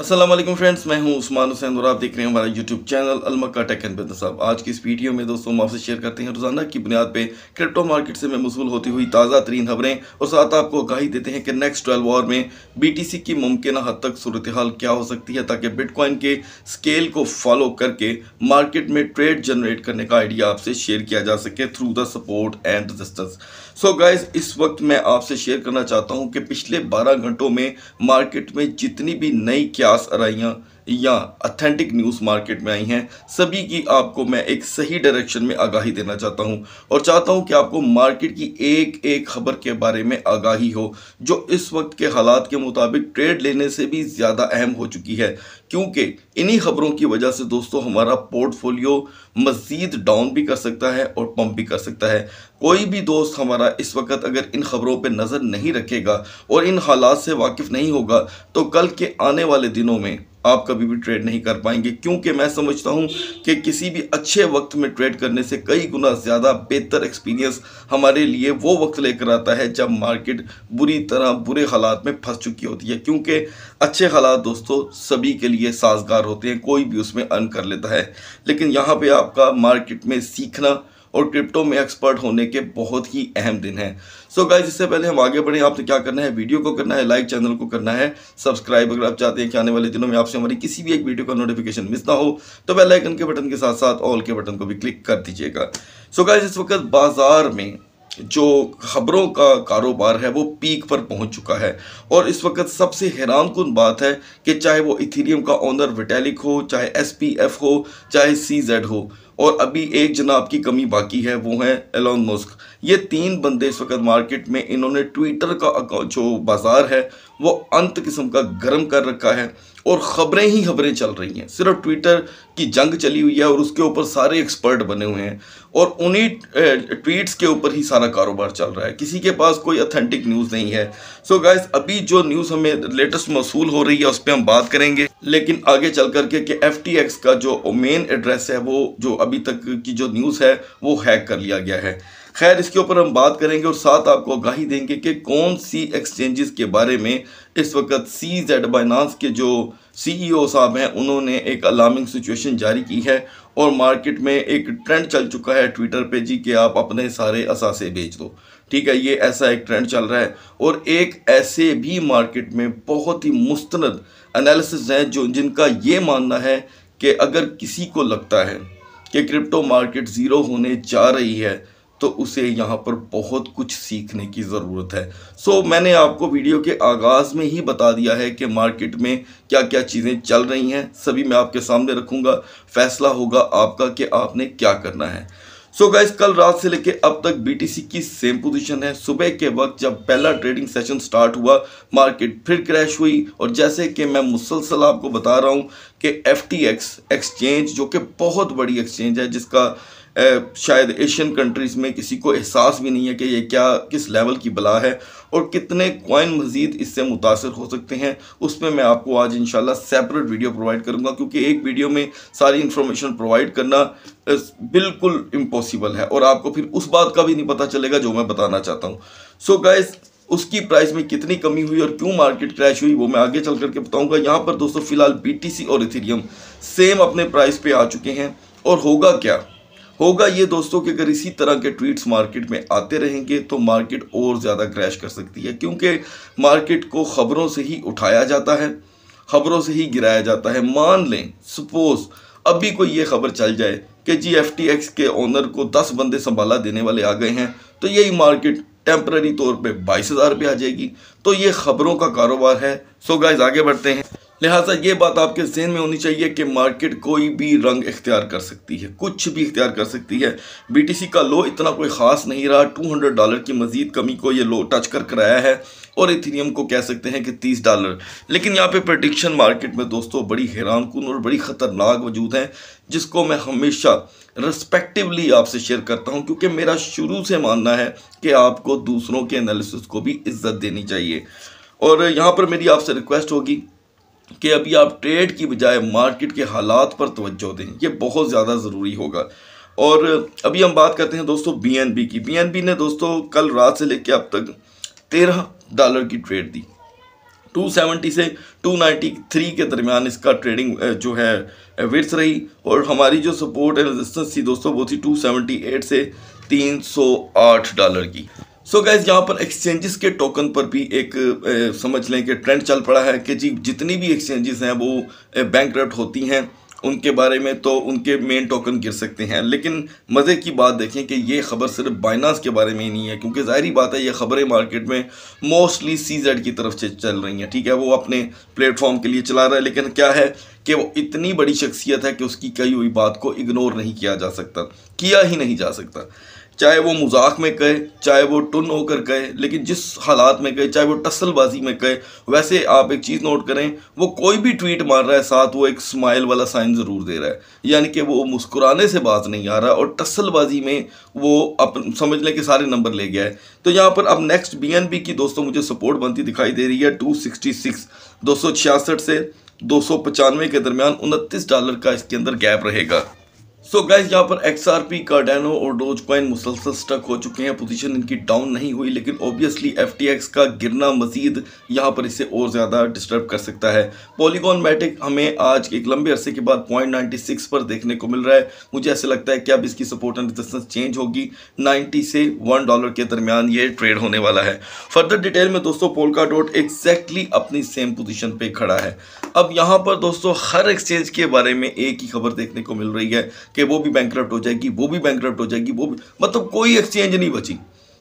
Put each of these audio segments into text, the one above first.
Aslam friends मैं हूं उस्मान हुसैन और आप देख रहे हैं हमारा यूट्यूब चैनल अलमक्का टेक एंड बिजनेस साहब आज की इस वीडियो में दोस्तों हम आपसे शेयर करते हैं रोज़ाना की बुनियाद पे क्रिप्टो मार्केट से में मौसू होती हुई ताज़ा तरीन खबरें और साथ आपको आगाही देते हैं कि नेक्स्ट ट्वेल्व आवर में बीटीसी की मुमकिन हद तक सूरत हाल क्या हो सकती है ताकि बिटकॉइन के स्केल को फॉलो करके मार्केट में ट्रेड जनरेट करने का आइडिया आपसे शेयर किया जा सके through the support and resistance so so guys इस वक्त मैं आपसे शेयर करना चाहता हूं कि पिछले 12 घंटों में मार्केट में जितनी भी नई क्यास अराइयाँ या अथेंटिक न्यूज़ मार्केट में आई हैं सभी की आपको मैं एक सही डायरेक्शन में आगाही देना चाहता हूं और चाहता हूं कि आपको मार्केट की एक एक खबर के बारे में आगाही हो जो इस वक्त के हालात के मुताबिक ट्रेड लेने से भी ज़्यादा अहम हो चुकी है क्योंकि इन्हीं खबरों की वजह से दोस्तों हमारा पोर्टफोलियो मज़ीद डाउन भी कर सकता है और पम्प भी कर सकता है कोई भी दोस्त हमारा इस वक्त अगर इन ख़बरों पर नज़र नहीं रखेगा और इन हालात से वाकिफ़ नहीं होगा तो कल के आने वाले दिनों में आप कभी भी ट्रेड नहीं कर पाएंगे क्योंकि मैं समझता हूं कि किसी भी अच्छे वक्त में ट्रेड करने से कई गुना ज़्यादा बेहतर एक्सपीरियंस हमारे लिए वो वक्त लेकर आता है जब मार्केट बुरी तरह बुरे हालात में फंस चुकी होती है क्योंकि अच्छे हालात दोस्तों सभी के लिए साजगार होते हैं कोई भी उसमें अर्न कर लेता है लेकिन यहाँ पर आपका मार्केट में सीखना और क्रिप्टो में एक्सपर्ट होने के बहुत ही अहम दिन है सो गाइज इससे पहले हम आगे बढ़े आपने क्या करना है वीडियो को करना है लाइक चैनल को करना है सब्सक्राइब अगर आप चाहते हैं कि आने वाले दिनों में आपसे हमारी किसी भी एक वीडियो का नोटिफिकेशन मिस ना हो तो बेल आइकन के बटन के साथ साथ ऑल के बटन को भी क्लिक कर दीजिएगा सो गाइज इस वक्त बाजार में जो खबरों का कारोबार है वो पीक पर पहुंच चुका है और इस वक्त सबसे हैरान कन बात है कि चाहे वो इथीरियम का ओनर विटेलिक हो चाहे एस पी एफ हो चाहे सी जेड हो और अभी एक जनाब की कमी बाकी है वो है एलॉन मस्क ये तीन बंदे इस वक्त मार्केट में इन्होंने ट्विटर का जो बाज़ार है वो अंत किस्म का गर्म कर रखा है और ख़बरें ही खबरें चल रही हैं सिर्फ ट्विटर की जंग चली हुई है और उसके ऊपर सारे एक्सपर्ट बने हुए हैं और उन्हीं ट्वीट्स के ऊपर ही सारा कारोबार चल रहा है किसी के पास कोई अथेंटिक न्यूज़ नहीं है सो so गाइस अभी जो न्यूज़ हमें लेटेस्ट मौसू हो रही है उस पर हम बात करेंगे लेकिन आगे चल करके कि एफ का जो मेन एड्रेस है वो जो अभी तक की जो न्यूज़ है वो हैक कर लिया गया है खैर इसके ऊपर हम बात करेंगे और साथ आपको आगाही देंगे कि कौन सी एक्सचेंजेस के बारे में इस वक्त सी जेड बाइनास के जो सीईओ e साहब हैं उन्होंने एक अलार्मिंग सिचुएशन जारी की है और मार्केट में एक ट्रेंड चल चुका है ट्विटर पे जी कि आप अपने सारे असासे बेच दो ठीक है ये ऐसा एक ट्रेंड चल रहा है और एक ऐसे भी मार्केट में बहुत ही मुस्तंद एनालिसिस हैं जो जिनका ये मानना है कि अगर किसी को लगता है कि क्रिप्टो मार्केट ज़ीरो होने जा रही है तो उसे यहाँ पर बहुत कुछ सीखने की ज़रूरत है सो so, मैंने आपको वीडियो के आगाज़ में ही बता दिया है कि मार्केट में क्या क्या चीज़ें चल रही हैं सभी मैं आपके सामने रखूँगा फैसला होगा आपका कि आपने क्या करना है सो so गाइज कल रात से लेके अब तक बीटीसी की सेम पोजीशन है सुबह के वक्त जब पहला ट्रेडिंग सेशन स्टार्ट हुआ मार्केट फिर क्रैश हुई और जैसे कि मैं मुसलसल आपको बता रहा हूँ कि एफ एक्सचेंज जो कि बहुत बड़ी एक्सचेंज है जिसका शायद एशियन कंट्रीज़ में किसी को एहसास भी नहीं है कि ये क्या किस लेवल की बला है और कितने कॉइन मज़ीद इससे मुतासर हो सकते हैं उस पर मैं आपको आज इन सेपरेट वीडियो प्रोवाइड करूँगा क्योंकि एक वीडियो में सारी इन्फॉर्मेशन प्रोवाइड करना बिल्कुल इम्पॉसिबल है और आपको फिर उस बात का भी नहीं पता चलेगा जो मैं बताना चाहता हूँ सो so गाइस उसकी प्राइस में कितनी कमी हुई और क्यों मार्केट क्रैश हुई वो मैं आगे चल करके बताऊँगा यहाँ पर दोस्तों फिलहाल सी और इथेरियम सेम अपने प्राइस पर आ चुके हैं और होगा क्या होगा ये दोस्तों कि अगर इसी तरह के ट्वीट्स मार्केट में आते रहेंगे तो मार्केट और ज़्यादा क्रैश कर सकती है क्योंकि मार्केट को ख़बरों से ही उठाया जाता है ख़बरों से ही गिराया जाता है मान लें सपोज़ अभी कोई ये खबर चल जाए कि जी एफ के ओनर को दस बंदे संभाला देने वाले आ गए हैं तो यही मार्केट टेम्प्ररी तौर पे बाईस हज़ार पे आ जाएगी तो ये खबरों का कारोबार है सो गाइज आगे बढ़ते हैं लिहाजा ये बात आपके जहन में होनी चाहिए कि मार्केट कोई भी रंग इख्तियार कर सकती है कुछ भी इख्तियार कर सकती है सी का लो इतना कोई ख़ास नहीं रहा 200 डॉलर की मजीद कमी को ये लो टच कर कराया है और इथीरियम को कह सकते हैं कि 30 डॉलर लेकिन यहाँ पे प्रडिक्शन मार्केट में दोस्तों बड़ी हैरान कन और बड़ी ख़तरनाक वजूद हैं जिसको मैं हमेशा रिस्पेक्टिवली आपसे शेयर करता हूँ क्योंकि मेरा शुरू से मानना है कि आपको दूसरों के एनालिसिस को भी इज्जत देनी चाहिए और यहाँ पर मेरी आपसे रिक्वेस्ट होगी कि अभी आप ट्रेड की बजाय मार्केट के हालात पर तवज्जो दें ये बहुत ज़्यादा ज़रूरी होगा और अभी हम बात करते हैं दोस्तों बीएनबी की बीएनबी ने दोस्तों कल रात से लेकर अब तक तेरह डॉलर की ट्रेड दी 270 से 293 के दरमियान इसका ट्रेडिंग जो है विर्स रही और हमारी जो सपोर्ट एंड रेजिस्टेंस थी दोस्तों वो थी 278 से 308 डॉलर की सो so गैस यहाँ पर एक्सचेंजेस के टोकन पर भी एक ए, समझ लें कि ट्रेंड चल पड़ा है कि जी जितनी भी एक्सचेंजेस हैं वो बैंक होती हैं उनके बारे में तो उनके मेन टोकन गिर सकते हैं लेकिन मज़े की बात देखें कि ये खबर सिर्फ बाइनास के बारे में ही नहीं है क्योंकि ज़ाहरी बात है ये खबरें मार्केट में मोस्टली सी जेड की तरफ से चल रही हैं ठीक है वो अपने प्लेटफॉर्म के लिए चला रहा है लेकिन क्या है कि वो इतनी बड़ी शख्सियत है कि उसकी कही हुई बात को इग्नोर नहीं किया जा सकता किया ही नहीं जा सकता चाहे वो मजाक में कहे चाहे वो टन होकर कहे लेकिन जिस हालात में कहे चाहे वो टसलबाजी में कहे वैसे आप एक चीज़ नोट करें वो कोई भी ट्वीट मार रहा है साथ वो एक स्माइल वाला साइन ज़रूर दे रहा है यानी कि वो मुस्कुराने से बात नहीं आ रहा और टसलबाजी में वो अप समझ लें कि सारे नंबर ले गया है तो यहाँ पर अब नेक्स्ट बी की दोस्तों मुझे सपोर्ट बनती दिखाई दे रही है टू सिक्सटी सिक्स दो सौ छियासठ से दो सौ पचानवे के दरमियान उनतीस डॉलर का इसके अंदर गैप रहेगा सो गैस यहाँ पर एक्स आर पी कार्डेनो और डोज कॉइन मुसलसल स्टक हो चुके हैं पोजीशन इनकी डाउन नहीं हुई लेकिन ऑब्वियसली एफ टी एक्स का गिरना मजीद यहाँ पर इसे और ज़्यादा डिस्टर्ब कर सकता है पॉलीकॉन मैटिक हमें आज एक लंबे अरसे के बाद पॉइंट नाइन्टी सिक्स पर देखने को मिल रहा है मुझे ऐसा लगता है कि अब इसकी सपोर्ट एंड रेजिस्टेंस चेंज होगी नाइन्टी से वन डॉलर के दरमियान ये ट्रेड होने वाला है फर्दर डिटेल में दोस्तों पोलका डॉट एक्जैक्टली अपनी सेम पोजिशन पर खड़ा है अब यहाँ पर दोस्तों हर एक्सचेंज के बारे में एक ही खबर देखने को मिल रही है कि वो भी बैंक हो जाएगी वो भी बैंक हो जाएगी वो भी मतलब कोई एक्सचेंज नहीं बची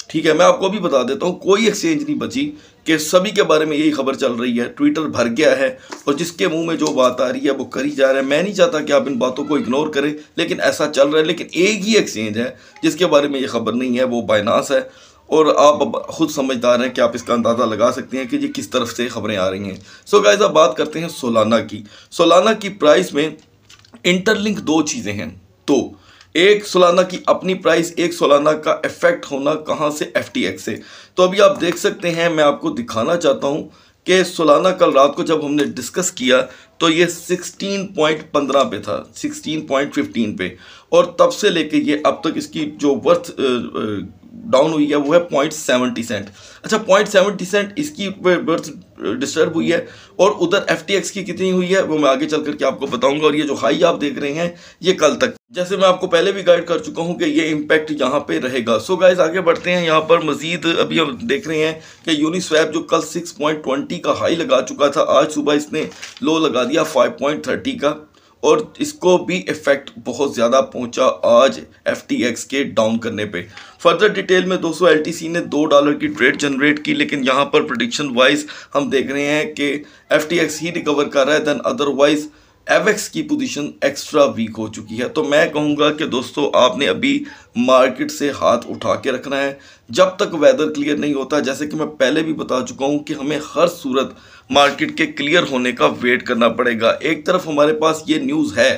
ठीक है मैं आपको भी बता देता हूँ कोई एक्सचेंज नहीं बची कि सभी के बारे में यही खबर चल रही है ट्विटर भर गया है और जिसके मुंह में जो बात आ रही है वो करी जा रहा है मैं नहीं चाहता कि आप इन बातों को इग्नोर करें लेकिन ऐसा चल रहा है लेकिन एक ही एक्सचेंज है जिसके बारे में ये खबर नहीं है वो बाइनास है और आप खुद समझदार हैं कि आप इसका अंदाज़ा लगा सकते हैं कि ये किस तरफ से खबरें आ रही हैं सो so गाइस बात करते हैं सोलाना की सोलाना की प्राइस में इंटरलिंक दो चीज़ें हैं तो एक सोलाना की अपनी प्राइस एक सोलाना का इफेक्ट होना कहाँ से एफ से तो अभी आप देख सकते हैं मैं आपको दिखाना चाहता हूँ कि सोलाना कल रात को जब हमने डिस्कस किया तो ये 16.15 पे था 16.15 पे और तब से लेके ये अब तक इसकी जो वर्थ डाउन हुई है वो है पॉइंट सेवेंटी सेंट अच्छा पॉइंट सेवेंटी सेंट इसकी बर्थ डिस्टर्ब हुई है और उधर एफ की कितनी हुई है वो मैं आगे चल करके आपको बताऊंगा और ये जो हाई आप देख रहे हैं ये कल तक जैसे मैं आपको पहले भी गाइड कर चुका हूँ कि ये इम्पैक्ट यहाँ पे रहेगा सो so गाइज आगे बढ़ते हैं यहाँ पर मजीद अभी हम देख रहे हैं कि यूनिस्वैप जो कल ट्वेंटी का हाई लगा चुका था आज सुबह इसने लो लगा दिया थर्टी का और इसको भी इफेक्ट बहुत ज़्यादा पहुंचा आज एफ के डाउन करने पे फर्दर डिटेल में दोस्तों एल ने दो डॉलर की ट्रेड जनरेट की लेकिन यहाँ पर प्रोडिक्शन वाइज हम देख रहे हैं कि एफ ही रिकवर कर रहा है देन अदरवाइज एवेक्स की पोजीशन एक्स्ट्रा वीक हो चुकी है तो मैं कहूँगा कि दोस्तों आपने अभी मार्केट से हाथ उठा के रखना है जब तक वेदर क्लियर नहीं होता जैसे कि मैं पहले भी बता चुका हूँ कि हमें हर सूरत मार्केट के क्लियर होने का वेट करना पड़ेगा एक तरफ हमारे पास ये न्यूज़ है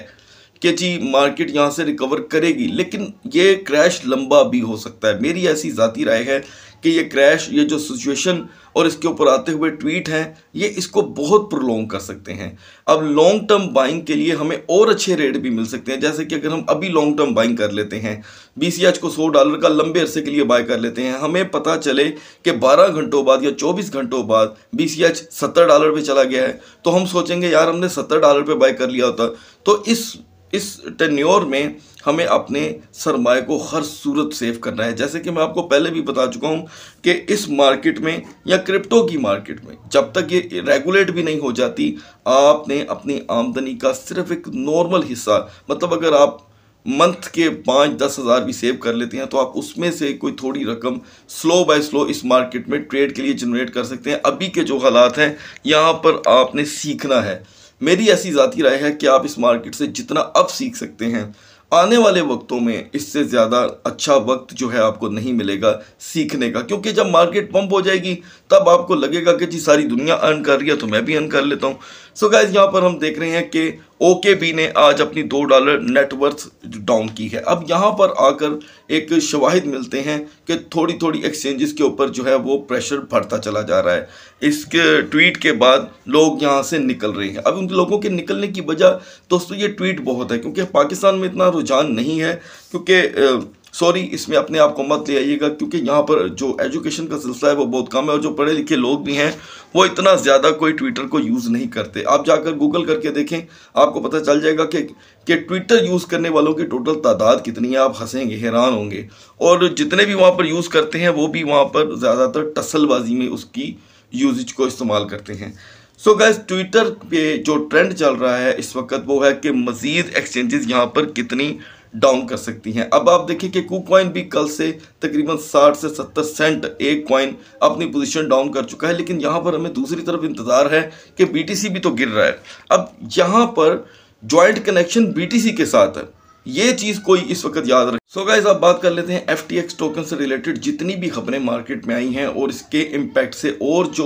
कि जी मार्केट यहाँ से रिकवर करेगी लेकिन ये क्रैश लंबा भी हो सकता है मेरी ऐसी ज़ाती राय है कि ये क्रैश ये जो सिचुएशन और इसके ऊपर आते हुए ट्वीट हैं ये इसको बहुत प्रोलोंग कर सकते हैं अब लॉन्ग टर्म बाइंग के लिए हमें और अच्छे रेट भी मिल सकते हैं जैसे कि अगर हम अभी लॉन्ग टर्म बाइंग कर लेते हैं बी को सौ डॉलर का लंबे अरसे के लिए बाय कर लेते हैं हमें पता चले कि बारह घंटों बाद या चौबीस घंटों बाद बी सी एच सत्तर डॉलर पर चला गया है तो हम सोचेंगे यार हमने सत्तर डॉलर पर बाय कर लिया होता तो इस इस टेन्योर में हमें अपने सरमाए को हर सूरत सेव करना है जैसे कि मैं आपको पहले भी बता चुका हूँ कि इस मार्केट में या क्रिप्टो की मार्केट में जब तक ये रेगुलेट भी नहीं हो जाती आपने अपनी आमदनी का सिर्फ एक नॉर्मल हिस्सा मतलब अगर आप मंथ के पाँच दस हज़ार भी सेव कर लेते हैं तो आप उसमें से कोई थोड़ी रकम स्लो बाय स्लो इस मार्केट में ट्रेड के लिए जनरेट कर सकते हैं अभी के जो हालात हैं यहाँ पर आपने सीखना है मेरी ऐसी ज़ाती राय है कि आप इस मार्केट से जितना अब सीख सकते हैं आने वाले वक्तों में इससे ज़्यादा अच्छा वक्त जो है आपको नहीं मिलेगा सीखने का क्योंकि जब मार्केट पंप हो जाएगी तब आपको लगेगा कि जी सारी दुनिया अर्न कर रही है तो मैं भी अर्न कर लेता हूँ सो गाइज यहाँ पर हम देख रहे हैं कि ओके बी ने आज अपनी दो डॉलर नेटवर्थ डाउन की है अब यहाँ पर आकर एक शवाहिद मिलते हैं कि थोड़ी थोड़ी एक्सचेंजेस के ऊपर जो है वो प्रेशर बढ़ता चला जा रहा है इसके ट्वीट के बाद लोग यहाँ से निकल रहे हैं अब उन लोगों के निकलने की वजह दोस्तों ये ट्वीट बहुत है क्योंकि पाकिस्तान में इतना रुझान नहीं है क्योंकि सॉरी इसमें अपने आप को मत ले आइएगा क्योंकि यहाँ पर जो एजुकेशन का सिलसिला है वो बहुत कम है और जो पढ़े लिखे लोग भी हैं वो इतना ज़्यादा कोई ट्विटर को यूज़ नहीं करते आप जाकर गूगल करके देखें आपको पता चल जाएगा कि कि ट्विटर यूज़ करने वालों की टोटल तादाद कितनी है आप हंसेंगे हैरान होंगे और जितने भी वहाँ पर यूज़ करते हैं वो भी वहाँ पर ज़्यादातर टसलबाजी में उसकी यूज को इस्तेमाल करते हैं सो गैस ट्विटर पे जो ट्रेंड चल रहा है इस वक्त वो है कि मज़ीद एक्सचेंजेस यहाँ पर कितनी डाउन कर सकती हैं अब आप देखिए कि कुकॉइन भी कल से तकरीबन 60 से 70 सेंट एक कॉइन अपनी पोजीशन डाउन कर चुका है लेकिन यहाँ पर हमें दूसरी तरफ इंतज़ार है कि बीटीसी भी तो गिर रहा है अब यहाँ पर जॉइंट कनेक्शन बीटीसी के साथ है ये चीज कोई इस वक्त याद रख सो गाइज आप बात कर लेते हैं एफ टी एक्स टोकन से रिलेटेड जितनी भी खबरें मार्केट में आई हैं और इसके इम्पैक्ट से और जो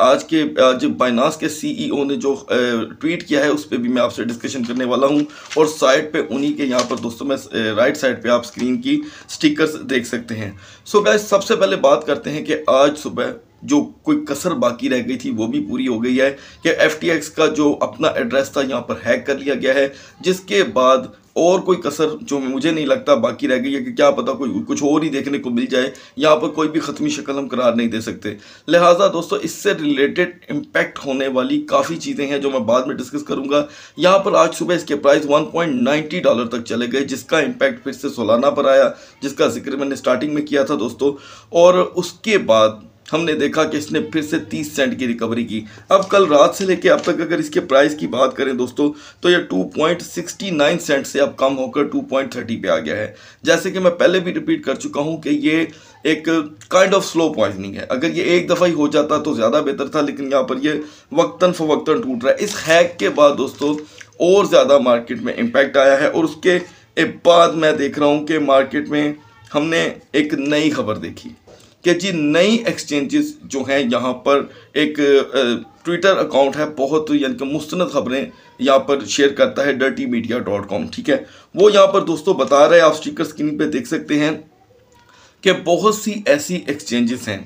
आज के आज बाइनास के सीईओ e ने जो ट्वीट किया है उस पर भी मैं आपसे डिस्कशन करने वाला हूं और साइड पे उन्हीं के यहाँ पर दोस्तों मैं राइट साइड पे आप स्क्रीन की स्टिकर्स देख सकते हैं सो गाइज सबसे पहले बात करते हैं कि आज सुबह जो कोई कसर बाकी रह गई थी वो भी पूरी हो गई है कि एफ का जो अपना एड्रेस था यहाँ पर हैक कर लिया गया है जिसके बाद और कोई कसर जो मुझे नहीं लगता बाकी रह गई है कि क्या पता कोई कुछ और ही देखने को मिल जाए यहाँ पर कोई भी ख़त्मी शक्ल हम करार नहीं दे सकते लिहाजा दोस्तों इससे रिलेटेड इम्पैक्ट होने वाली काफ़ी चीज़ें हैं जो मैं बाद में डिस्कस करूँगा यहाँ पर आज सुबह इसके प्राइस 1.90 डॉलर तक चले गए जिसका इम्पैक्ट फिर से सोलाना पर आया जिसका जिक्र मैंने स्टार्टिंग में किया था दोस्तों और उसके बाद हमने देखा कि इसने फिर से 30 सेंट की रिकवरी की अब कल रात से लेकर अब तक अगर इसके प्राइस की बात करें दोस्तों तो यह 2.69 सेंट से अब कम होकर 2.30 पे आ गया है जैसे कि मैं पहले भी रिपीट कर चुका हूँ कि ये एक काइंड ऑफ स्लो पॉइजनिंग है अगर ये एक दफ़ा ही हो जाता तो ज़्यादा बेहतर था लेकिन यहाँ पर यह वक्ता फवक्ता टूट रहा है इस हैक के बाद दोस्तों और ज़्यादा मार्केट में इम्पैक्ट आया है और उसके बाद मैं देख रहा हूँ कि मार्केट में हमने एक नई खबर देखी कि जी नई एक्सचेंजेस जो हैं यहाँ पर एक ट्विटर अकाउंट है बहुत यानी कि मुस्ंद खबरें यहाँ पर शेयर करता है डर्टी मीडिया डॉट कॉम ठीक है वो यहाँ पर दोस्तों बता रहे हैं आप स्टिकर स्क्रीन पे देख सकते हैं कि बहुत सी ऐसी एक्सचेंजेस हैं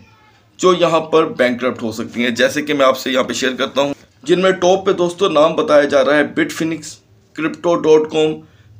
जो यहाँ पर बैंक हो सकती हैं जैसे कि मैं आपसे यहाँ पर शेयर करता हूँ जिनमें टॉप पे दोस्तों नाम बताया जा रहा है बिट क्रिप्टो डॉट कॉम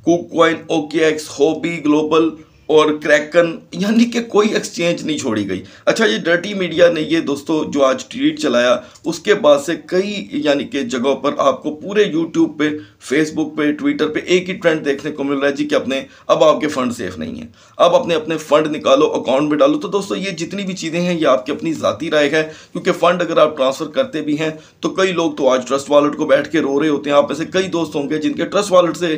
कुक ओके एक्स होबी ग्लोबल और क्रैकन यानी कि कोई एक्सचेंज नहीं छोड़ी गई अच्छा ये डर्टी मीडिया ने ये दोस्तों जो आज ट्वीट चलाया उसके बाद से कई यानी कि जगहों पर आपको पूरे यूट्यूब पे फेसबुक पे ट्विटर पे एक ही ट्रेंड देखने को मिल रहा है जी कि अपने अब आपके फ़ंड सेफ नहीं है अब अपने अपने फ़ंड निकालो अकाउंट में डालो तो दोस्तों ये जितनी भी चीज़ें हैं ये आपकी अपनी ज़ाती राय है क्योंकि फ़ंड अगर आप ट्रांसफ़र करते भी हैं तो कई लोग तो आज ट्रस्ट वॉलेट को बैठ के रो रहे होते हैं आप ऐसे कई दोस्त होंगे जिनके ट्रस्ट वॉलेट से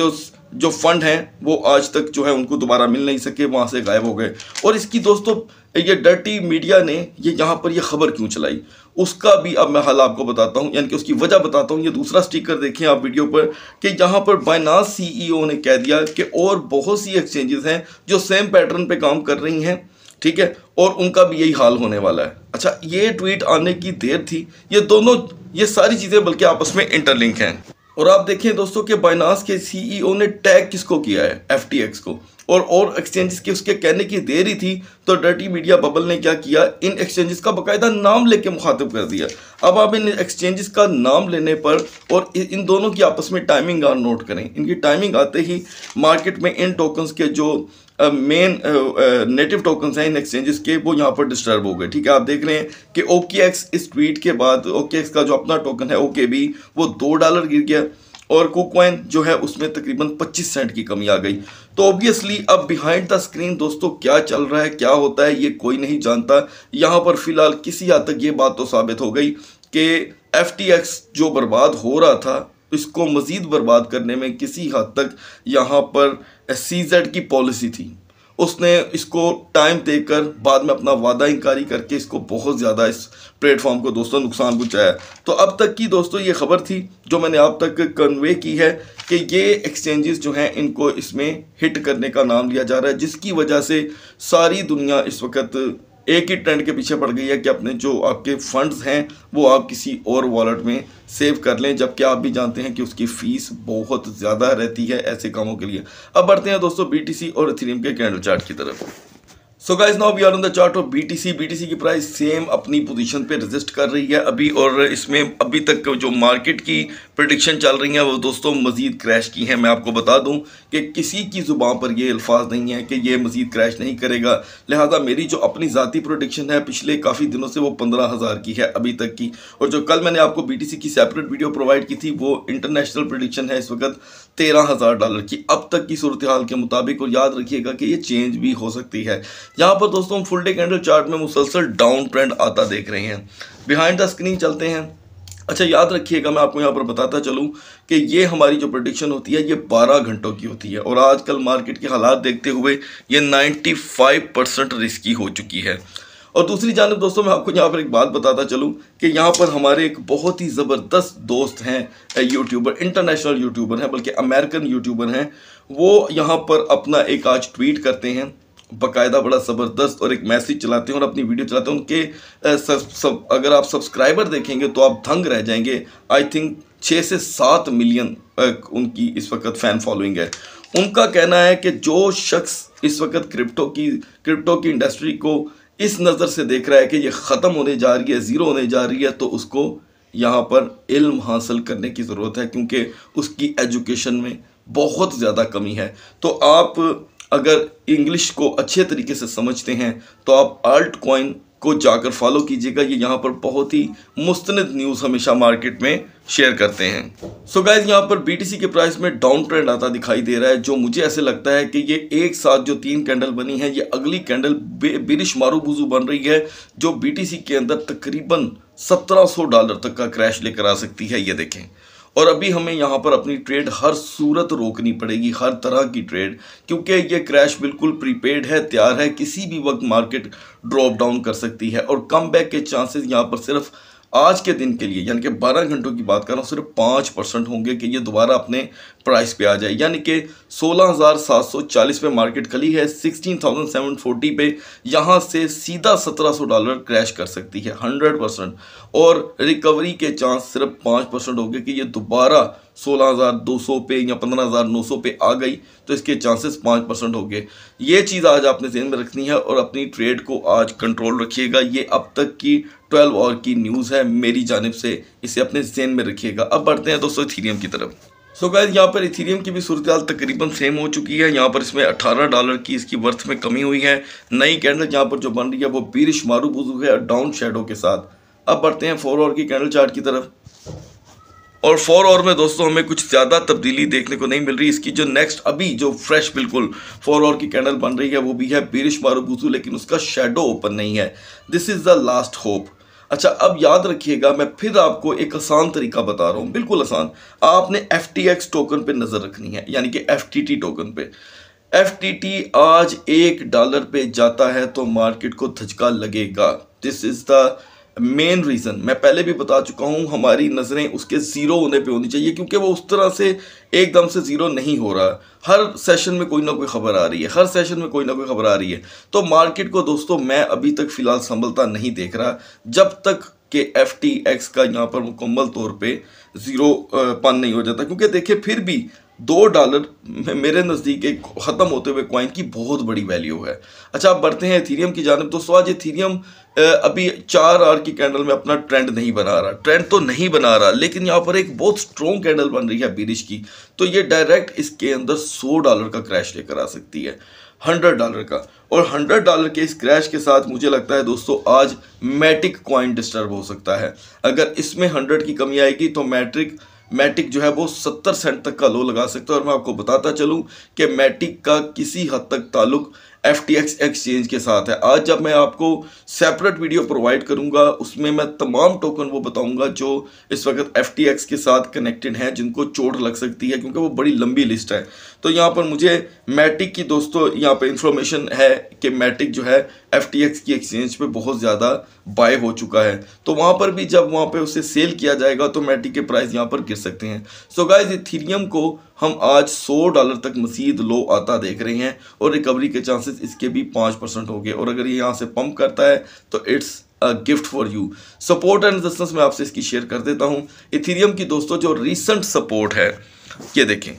जो जो फंड हैं वो आज तक जो है उनको दोबारा मिल नहीं सके वहाँ से गायब हो गए और इसकी दोस्तों ये डर्टी मीडिया ने ये यहाँ पर ये खबर क्यों चलाई उसका भी अब मैं हाल आपको बताता हूँ यानी कि उसकी वजह बताता हूँ ये दूसरा स्टिकर देखें आप वीडियो पर कि यहाँ पर बाइनास सीईओ e ने कह दिया कि और बहुत सी एक्सचेंजेस हैं जो सेम पैटर्न पर काम कर रही हैं ठीक है और उनका भी यही हाल होने वाला है अच्छा ये ट्वीट आने की देर थी ये दोनों ये सारी चीज़ें बल्कि आपस में इंटरलिंक हैं और आप देखें दोस्तों कि बाइनास के सीईओ e ने टैग किसको किया है एफटीएक्स को और और एक्सचेंजेस के उसके कहने की देर ही थी तो डर्टी मीडिया बबल ने क्या किया इन एक्सचेंजेस का बकायदा नाम लेके मुखातब कर दिया अब आप इन एक्सचेंजेस का नाम लेने पर और इन दोनों की आपस में टाइमिंग नोट करें इनकी टाइमिंग आते ही मार्केट में इन टोकन्स के जो मेन नेटिव टोकन हैं इन एक्सचेंजेस के वो यहाँ पर डिस्टर्ब हो गए ठीक है आप देख रहे हैं कि ओके एक्स इस ट्वीट के बाद ओके एक्स का जो अपना टोकन है ओके बी वो दो डॉलर गिर गया और कोकवाइन जो है उसमें तकरीबन 25 सेंट की कमी आ गई तो ऑब्वियसली अब बिहाइंड द स्क्रीन दोस्तों क्या चल रहा है क्या होता है ये कोई नहीं जानता यहाँ पर फिलहाल किसी हद तक ये बात तो साबित हो गई कि एफ जो बर्बाद हो रहा था इसको मज़ीद बर्बाद करने में किसी हद तक यहाँ पर सीजेड की पॉलिसी थी उसने इसको टाइम देकर बाद में अपना वादा इंकारी करके इसको बहुत ज़्यादा इस प्लेटफॉर्म को दोस्तों नुकसान पहुँचाया तो अब तक की दोस्तों ये खबर थी जो मैंने आप तक कन्वे की है कि ये एक्सचेंजेस जो हैं इनको इसमें हिट करने का नाम लिया जा रहा है जिसकी वजह से सारी दुनिया इस वक्त एक ही ट्रेंड के पीछे पड़ गई है कि अपने जो आपके फंड्स हैं वो आप किसी और वॉलेट में सेव कर लें जबकि आप भी जानते हैं कि उसकी फ़ीस बहुत ज़्यादा रहती है ऐसे कामों के लिए अब बढ़ते हैं दोस्तों बीटीसी और इथेरियम के कैंडल चार्ट की तरफ so guys now we are on the chart of BTC BTC की प्राइस सेम अपनी पोजीशन पे रजिस्ट कर रही है अभी और इसमें अभी तक जो मार्केट की प्रडिक्शन चल रही हैं वो दोस्तों मज़ीद क्रैश की हैं मैं आपको बता दूं कि किसी की ज़ुबान पर ये अल्फाज नहीं है कि ये मज़ीद क्रैश नहीं करेगा लिहाजा मेरी जो अपनी ज़ाती प्रोडिक्शन है पिछले काफ़ी दिनों से वो पंद्रह हज़ार की है अभी तक की और जो कल मैंने आपको बी की सेपरेट वीडियो प्रोवाइड की थी वो इंटरनेशनल प्रोडिक्शन है इस वक्त तेरह हज़ार डॉलर की अब तक की सूरत हाल के मुताबिक और याद रखिएगा कि ये चेंज भी हो सकती है यहाँ पर दोस्तों हम फुल डे कैंडल चार्ट में मुसलसल डाउन ट्रेंड आता देख रहे हैं बिहाइंड द स्क्रीन चलते हैं अच्छा याद रखिएगा मैं आपको यहाँ पर बताता चलूँ कि ये हमारी जो प्रोडिक्शन होती है ये 12 घंटों की होती है और आजकल मार्केट के हालात देखते हुए ये 95 परसेंट रिस्की हो चुकी है और दूसरी जानब दोस्तों मैं आपको यहाँ पर एक बात बताता चलूँ कि यहाँ पर हमारे एक बहुत ही ज़बरदस्त दोस्त हैं यूट्यूबर इंटरनेशनल यूट्यूबर हैं बल्कि अमेरिकन यूट्यूबर हैं वो यहाँ पर अपना एक आज ट्वीट करते हैं बाकायदा बड़ा ज़बरदस्त और एक मैसेज चलाते हैं और अपनी वीडियो चलाते हैं उनके सब, सब अगर आप सब्सक्राइबर देखेंगे तो आप दंग रह जाएंगे आई थिंक छः से सात मिलियन उनकी इस वक्त फ़ैन फॉलोइंग है उनका कहना है कि जो शख्स इस वक्त क्रिप्टो की क्रिप्टो की इंडस्ट्री को इस नज़र से देख रहा है कि ये ख़त्म होने जा रही है ज़ीरो होने जा रही है तो उसको यहाँ पर इल्म हासिल करने की ज़रूरत है क्योंकि उसकी एजुकेशन में बहुत ज़्यादा कमी है तो आप अगर इंग्लिश को अच्छे तरीके से समझते हैं तो आप अल्ट कॉइन को जाकर फॉलो कीजिएगा ये यहाँ पर बहुत ही मुस्तंद न्यूज़ हमेशा मार्केट में शेयर करते हैं सो so गाइज यहाँ पर बीटीसी के प्राइस में डाउन ट्रेंड आता दिखाई दे रहा है जो मुझे ऐसे लगता है कि ये एक साथ जो तीन कैंडल बनी है ये अगली कैंडल बिरिश मारूबुजू बन रही है जो बीटीसी के अंदर तकरीबन 1700 डॉलर तक का क्रैश लेकर आ सकती है ये देखें और अभी हमें यहाँ पर अपनी ट्रेड हर सूरत रोकनी पड़ेगी हर तरह की ट्रेड क्योंकि ये क्रैश बिल्कुल प्रीपेड है तैयार है किसी भी वक्त मार्केट ड्रॉप डाउन कर सकती है और कम बैक के चांसेस यहाँ पर सिर्फ आज के दिन के लिए यानी कि 12 घंटों की बात कर रहा हूँ सिर्फ पाँच परसेंट होंगे कि ये दोबारा अपने प्राइस पे आ जाए यानी कि 16,740 पे मार्केट खली है 16,740 पे यहाँ से सीधा 1700 डॉलर क्रैश कर सकती है 100 परसेंट और रिकवरी के चांस सिर्फ 5 परसेंट हो गए कि ये दोबारा 16,200 पे या 15,900 पे आ गई तो इसके चांसेस 5 परसेंट हो गए ये चीज़ आज आपने जहन में रखनी है और अपनी ट्रेड को आज कंट्रोल रखिएगा ये अब तक की 12 और की न्यूज़ है मेरी जानब से इसे अपने जेन में रखिएगा अब बढ़ते हैं दोस्तों थीरियम की तरफ सो so गैस यहाँ पर इथीरियम की भी सूरत तकरीबन सेम हो चुकी है यहाँ पर इसमें 18 डॉलर की इसकी वर्थ में कमी हुई है नई कैंडल यहाँ पर जो बन रही है वो बीरिश मारू बुजू है डाउन शेडो के साथ अब बढ़ते हैं फोर और की कैंडल चार्ट की तरफ और फोर और में दोस्तों हमें कुछ ज़्यादा तब्दीली देखने को नहीं मिल रही इसकी जो नेक्स्ट अभी जो फ्रेश बिल्कुल फोर और की कैंडल बन रही है वो भी है बीरिश मारूबूसू लेकिन उसका शेडो ओपन नहीं है this is the last hope अच्छा अब याद रखिएगा मैं फिर आपको एक आसान तरीका बता रहा हूँ बिल्कुल आसान आपने एफ टी एक्स टोकन पे नज़र रखनी है यानी कि एफ टी टी टोकन पे एफ टी टी आज एक डॉलर पे जाता है तो मार्केट को धचका लगेगा this is the main reason मैं पहले भी बता चुका हूँ हमारी नज़रें उसके ज़ीरो होने पे होनी चाहिए क्योंकि वो उस तरह से एकदम से ज़ीरो नहीं हो रहा हर सेशन में कोई ना कोई खबर आ रही है हर सेशन में कोई ना कोई खबर आ रही है तो मार्केट को दोस्तों मैं अभी तक फ़िलहाल संभलता नहीं देख रहा जब तक कि एफ टी एक्स का यहाँ पर मुकम्मल तौर पर ज़ीरो पन नहीं हो जाता क्योंकि देखिए फिर भी दो डॉलर में मेरे नज़दीक एक ख़त्म होते हुए कॉइन की बहुत बड़ी वैल्यू है अच्छा आप बढ़ते हैं इथीरियम की जानब दोस्तों आज इथीरियम अभी चार आर की कैंडल में अपना ट्रेंड नहीं बना रहा ट्रेंड तो नहीं बना रहा लेकिन यहाँ पर एक बहुत स्ट्रॉन्ग कैंडल बन रही है बिरिश की तो ये डायरेक्ट इसके अंदर सौ डॉलर का क्रैश लेकर आ सकती है हंड्रेड डॉलर का और हंड्रेड डॉलर के इस क्रैश के साथ मुझे लगता है दोस्तों आज मैटिक कॉइन डिस्टर्ब हो सकता है अगर इसमें हंड्रेड की कमी आएगी तो मैट्रिक मैटिक जो है वो सत्तर सेंट तक का लो लगा सकता है और मैं आपको बताता चलूँ कि मैटिक का किसी हद तक ताल्लुक़ एफ एक्सचेंज के साथ है आज जब मैं आपको सेपरेट वीडियो प्रोवाइड करूंगा उसमें मैं तमाम टोकन वो बताऊंगा जो इस वक्त एफ के साथ कनेक्टेड हैं जिनको चोट लग सकती है क्योंकि वो बड़ी लंबी लिस्ट है तो यहाँ पर मुझे मैटिक की दोस्तों यहाँ पर इंफॉर्मेशन है कि मैटिक जो है एफ की एक्सचेंज पर बहुत ज़्यादा बाय हो चुका है तो वहाँ पर भी जब वहाँ पर उसे सेल किया जाएगा तो मैटिक के प्राइस यहाँ पर गिर सकते हैं सो गाइज इथीरियम को हम आज 100 डॉलर तक मसीद लो आता देख रहे हैं और रिकवरी के चांसेस इसके भी पाँच परसेंट हो गए और अगर ये यहाँ से पंप करता है तो it's a gift for you support and resistance मैं आपसे इसकी शेयर कर देता हूँ इथीरियम की दोस्तों जो रिसेंट सपोर्ट है ये देखें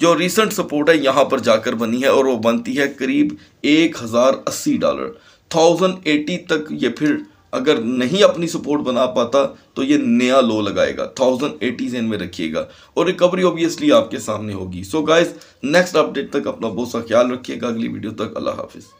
जो रिसेंट सपोर्ट है यहाँ पर जाकर बनी है और वो बनती है करीब एक हज़ार अस्सी डॉलर थाउजेंड एटी तक ये फिर अगर नहीं अपनी सपोर्ट बना पाता तो ये नया लो लगाएगा थाउजेंड एटी सेन में रखिएगा और रिकवरी ऑब्वियसली आपके सामने होगी सो गाइस नेक्स्ट अपडेट तक अपना बहुत सा ख्याल रखिएगा अगली वीडियो तक अल्लाह हाफिज़